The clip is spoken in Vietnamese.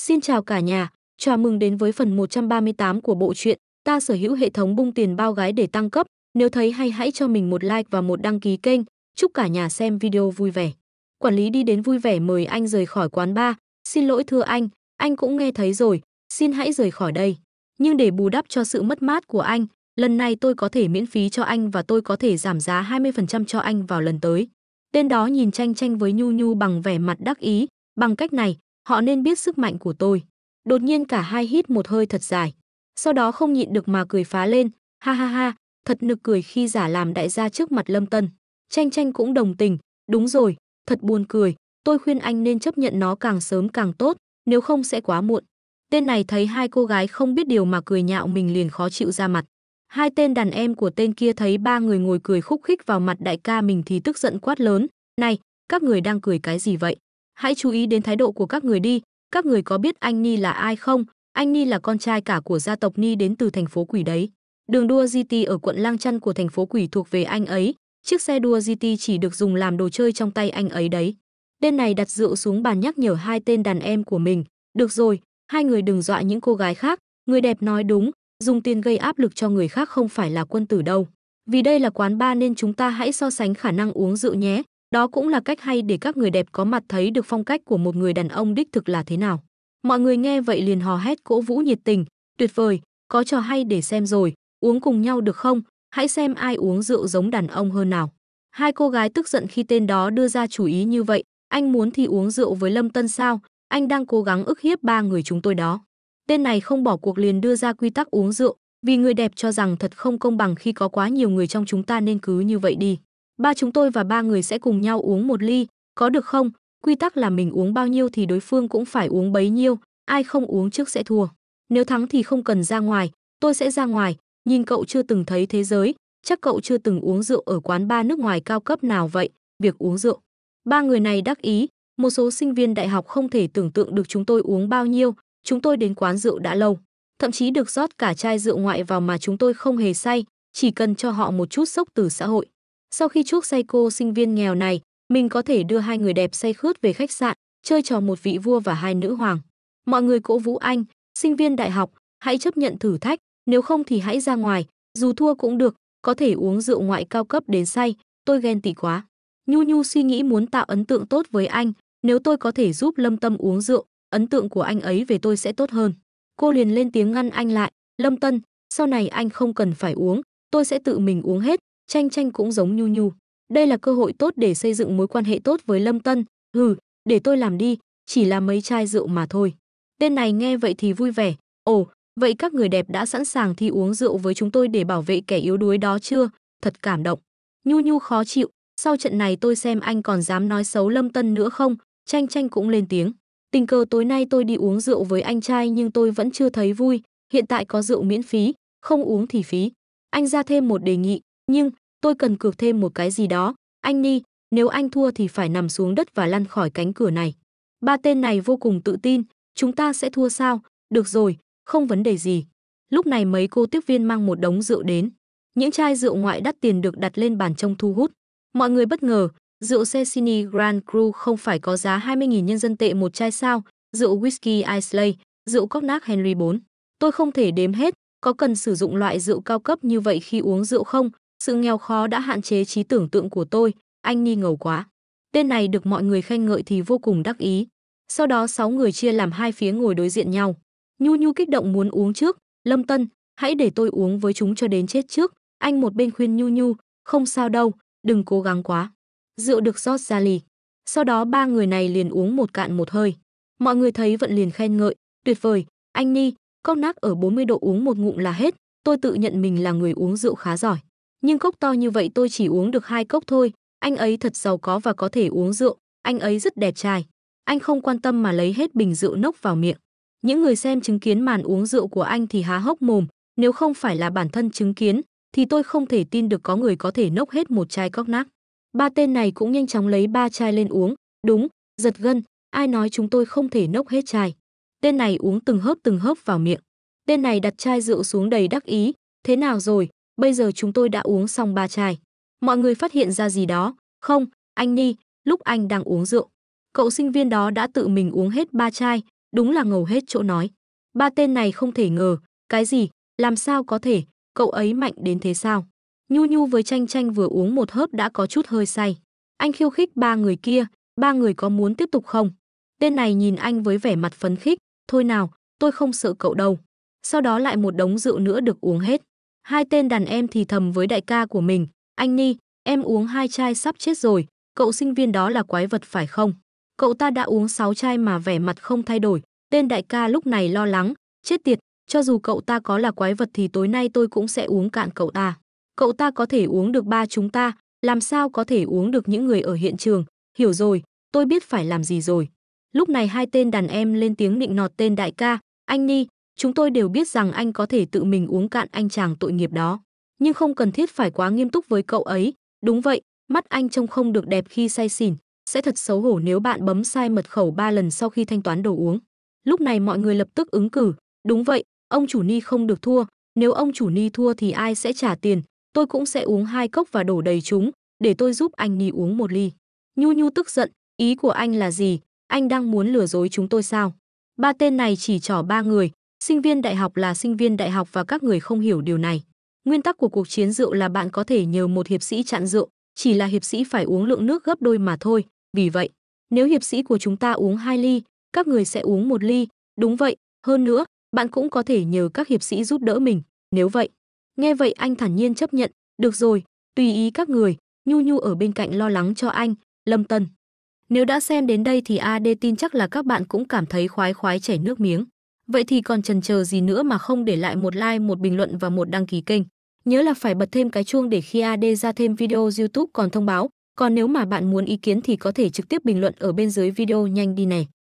Xin chào cả nhà, chào mừng đến với phần 138 của bộ truyện Ta sở hữu hệ thống bung tiền bao gái để tăng cấp. Nếu thấy hay hãy cho mình một like và một đăng ký kênh. Chúc cả nhà xem video vui vẻ. Quản lý đi đến vui vẻ mời anh rời khỏi quán bar. Xin lỗi thưa anh, anh cũng nghe thấy rồi, xin hãy rời khỏi đây. Nhưng để bù đắp cho sự mất mát của anh, lần này tôi có thể miễn phí cho anh và tôi có thể giảm giá 20% cho anh vào lần tới. Tên đó nhìn tranh tranh với Nhu Nhu bằng vẻ mặt đắc ý, bằng cách này, họ nên biết sức mạnh của tôi. Đột nhiên cả hai hít một hơi thật dài, sau đó không nhịn được mà cười phá lên, ha ha ha, thật nực cười khi giả làm đại gia trước mặt Lâm Tân. Tranh tranh cũng đồng tình, đúng rồi, thật buồn cười, tôi khuyên anh nên chấp nhận nó càng sớm càng tốt, nếu không sẽ quá muộn. Tên này thấy hai cô gái không biết điều mà cười nhạo mình liền khó chịu ra mặt. Hai tên đàn em của tên kia thấy ba người ngồi cười khúc khích vào mặt đại ca mình thì tức giận quát lớn. Này, các người đang cười cái gì vậy? hãy chú ý đến thái độ của các người đi các người có biết anh ni là ai không anh ni là con trai cả của gia tộc ni đến từ thành phố quỷ đấy đường đua gt ở quận lang chăn của thành phố quỷ thuộc về anh ấy chiếc xe đua gt chỉ được dùng làm đồ chơi trong tay anh ấy đấy tên này đặt rượu xuống bàn nhắc nhở hai tên đàn em của mình được rồi hai người đừng dọa những cô gái khác người đẹp nói đúng dùng tiền gây áp lực cho người khác không phải là quân tử đâu vì đây là quán bar nên chúng ta hãy so sánh khả năng uống rượu nhé đó cũng là cách hay để các người đẹp có mặt thấy được phong cách của một người đàn ông đích thực là thế nào. Mọi người nghe vậy liền hò hét cổ vũ nhiệt tình, tuyệt vời, có trò hay để xem rồi, uống cùng nhau được không? Hãy xem ai uống rượu giống đàn ông hơn nào. Hai cô gái tức giận khi tên đó đưa ra chủ ý như vậy, anh muốn thì uống rượu với Lâm Tân sao? Anh đang cố gắng ức hiếp ba người chúng tôi đó. Tên này không bỏ cuộc liền đưa ra quy tắc uống rượu, vì người đẹp cho rằng thật không công bằng khi có quá nhiều người trong chúng ta nên cứ như vậy đi ba chúng tôi và ba người sẽ cùng nhau uống một ly, có được không? Quy tắc là mình uống bao nhiêu thì đối phương cũng phải uống bấy nhiêu, ai không uống trước sẽ thua. Nếu thắng thì không cần ra ngoài, tôi sẽ ra ngoài, nhìn cậu chưa từng thấy thế giới, chắc cậu chưa từng uống rượu ở quán bar nước ngoài cao cấp nào vậy, việc uống rượu. Ba người này đắc ý, một số sinh viên đại học không thể tưởng tượng được chúng tôi uống bao nhiêu, chúng tôi đến quán rượu đã lâu, thậm chí được rót cả chai rượu ngoại vào mà chúng tôi không hề say, chỉ cần cho họ một chút sốc từ xã hội. Sau khi chuốc say cô sinh viên nghèo này, mình có thể đưa hai người đẹp say khướt về khách sạn, chơi trò một vị vua và hai nữ hoàng. Mọi người cổ vũ anh, sinh viên đại học, hãy chấp nhận thử thách, nếu không thì hãy ra ngoài, dù thua cũng được, có thể uống rượu ngoại cao cấp đến say, tôi ghen tị quá. Nhu Nhu suy nghĩ muốn tạo ấn tượng tốt với anh, nếu tôi có thể giúp Lâm Tâm uống rượu, ấn tượng của anh ấy về tôi sẽ tốt hơn. Cô liền lên tiếng ngăn anh lại, Lâm Tân, sau này anh không cần phải uống, tôi sẽ tự mình uống hết, Tranh tranh cũng giống Nhu Nhu. Đây là cơ hội tốt để xây dựng mối quan hệ tốt với Lâm Tân. Hừ, để tôi làm đi, chỉ là mấy chai rượu mà thôi. Tên này nghe vậy thì vui vẻ. Ồ, vậy các người đẹp đã sẵn sàng thi uống rượu với chúng tôi để bảo vệ kẻ yếu đuối đó chưa? Thật cảm động. Nhu Nhu khó chịu. Sau trận này tôi xem anh còn dám nói xấu Lâm Tân nữa không? Tranh tranh cũng lên tiếng. Tình cờ tối nay tôi đi uống rượu với anh trai nhưng tôi vẫn chưa thấy vui. Hiện tại có rượu miễn phí, không uống thì phí. Anh ra thêm một đề nghị, nhưng tôi cần cược thêm một cái gì đó, anh Ni, nếu anh thua thì phải nằm xuống đất và lăn khỏi cánh cửa này. Ba tên này vô cùng tự tin, chúng ta sẽ thua sao, được rồi, không vấn đề gì. Lúc này mấy cô tiếp viên mang một đống rượu đến. Những chai rượu ngoại đắt tiền được đặt lên bàn trông thu hút. Mọi người bất ngờ, rượu Cecini Grand Cru không phải có giá 20.000 nhân dân tệ một chai sao, rượu whisky Islay, rượu Cognac Henry IV. Tôi không thể đếm hết, có cần sử dụng loại rượu cao cấp như vậy khi uống rượu không? Sự nghèo khó đã hạn chế trí tưởng tượng của tôi, anh nghi ngầu quá. Tên này được mọi người khen ngợi thì vô cùng đắc ý. Sau đó sáu người chia làm hai phía ngồi đối diện nhau. Nhu Nhu kích động muốn uống trước, Lâm Tân, hãy để tôi uống với chúng cho đến chết trước. Anh một bên khuyên Nhu Nhu, không sao đâu, đừng cố gắng quá. Rượu được rót ra lì. Sau đó ba người này liền uống một cạn một hơi. Mọi người thấy vẫn liền khen ngợi, tuyệt vời, anh Ni, cốc nác ở 40 độ uống một ngụm là hết, tôi tự nhận mình là người uống rượu khá giỏi nhưng cốc to như vậy tôi chỉ uống được hai cốc thôi, anh ấy thật giàu có và có thể uống rượu, anh ấy rất đẹp trai. Anh không quan tâm mà lấy hết bình rượu nốc vào miệng. Những người xem chứng kiến màn uống rượu của anh thì há hốc mồm, nếu không phải là bản thân chứng kiến, thì tôi không thể tin được có người có thể nốc hết một chai cốc nát. Ba tên này cũng nhanh chóng lấy ba chai lên uống, đúng, giật gân, ai nói chúng tôi không thể nốc hết chai. Tên này uống từng hớp từng hớp vào miệng. Tên này đặt chai rượu xuống đầy đắc ý, thế nào rồi, bây giờ chúng tôi đã uống xong ba chai. Mọi người phát hiện ra gì đó? Không, anh Ni, lúc anh đang uống rượu. Cậu sinh viên đó đã tự mình uống hết ba chai, đúng là ngầu hết chỗ nói. Ba tên này không thể ngờ, cái gì, làm sao có thể, cậu ấy mạnh đến thế sao? Nhu Nhu với Tranh Tranh vừa uống một hớp đã có chút hơi say. Anh khiêu khích ba người kia, ba người có muốn tiếp tục không? Tên này nhìn anh với vẻ mặt phấn khích, thôi nào, tôi không sợ cậu đâu. Sau đó lại một đống rượu nữa được uống hết. Hai tên đàn em thì thầm với đại ca của mình, anh Ni, em uống hai chai sắp chết rồi, cậu sinh viên đó là quái vật phải không? Cậu ta đã uống sáu chai mà vẻ mặt không thay đổi, tên đại ca lúc này lo lắng, chết tiệt, cho dù cậu ta có là quái vật thì tối nay tôi cũng sẽ uống cạn cậu ta. Cậu ta có thể uống được ba chúng ta, làm sao có thể uống được những người ở hiện trường, hiểu rồi, tôi biết phải làm gì rồi. Lúc này hai tên đàn em lên tiếng định nọt tên đại ca, anh Ni, Chúng tôi đều biết rằng anh có thể tự mình uống cạn anh chàng tội nghiệp đó, nhưng không cần thiết phải quá nghiêm túc với cậu ấy. Đúng vậy, mắt anh trông không được đẹp khi say xỉn, sẽ thật xấu hổ nếu bạn bấm sai mật khẩu 3 lần sau khi thanh toán đồ uống. Lúc này mọi người lập tức ứng cử, đúng vậy, ông chủ ni không được thua, nếu ông chủ ni thua thì ai sẽ trả tiền, tôi cũng sẽ uống hai cốc và đổ đầy chúng, để tôi giúp anh ni uống một ly. Nhu Nhu tức giận, ý của anh là gì, anh đang muốn lừa dối chúng tôi sao? Ba tên này chỉ trỏ ba người, Sinh viên đại học là sinh viên đại học và các người không hiểu điều này. Nguyên tắc của cuộc chiến rượu là bạn có thể nhờ một hiệp sĩ chặn rượu, chỉ là hiệp sĩ phải uống lượng nước gấp đôi mà thôi. Vì vậy, nếu hiệp sĩ của chúng ta uống 2 ly, các người sẽ uống một ly. Đúng vậy, hơn nữa, bạn cũng có thể nhờ các hiệp sĩ giúp đỡ mình, nếu vậy. Nghe vậy anh thản nhiên chấp nhận, được rồi, tùy ý các người, Nhu Nhu ở bên cạnh lo lắng cho anh, Lâm Tân. Nếu đã xem đến đây thì AD tin chắc là các bạn cũng cảm thấy khoái khoái chảy nước miếng. Vậy thì còn chần chờ gì nữa mà không để lại một like, một bình luận và một đăng ký kênh. Nhớ là phải bật thêm cái chuông để khi AD ra thêm video YouTube còn thông báo. Còn nếu mà bạn muốn ý kiến thì có thể trực tiếp bình luận ở bên dưới video nhanh đi này.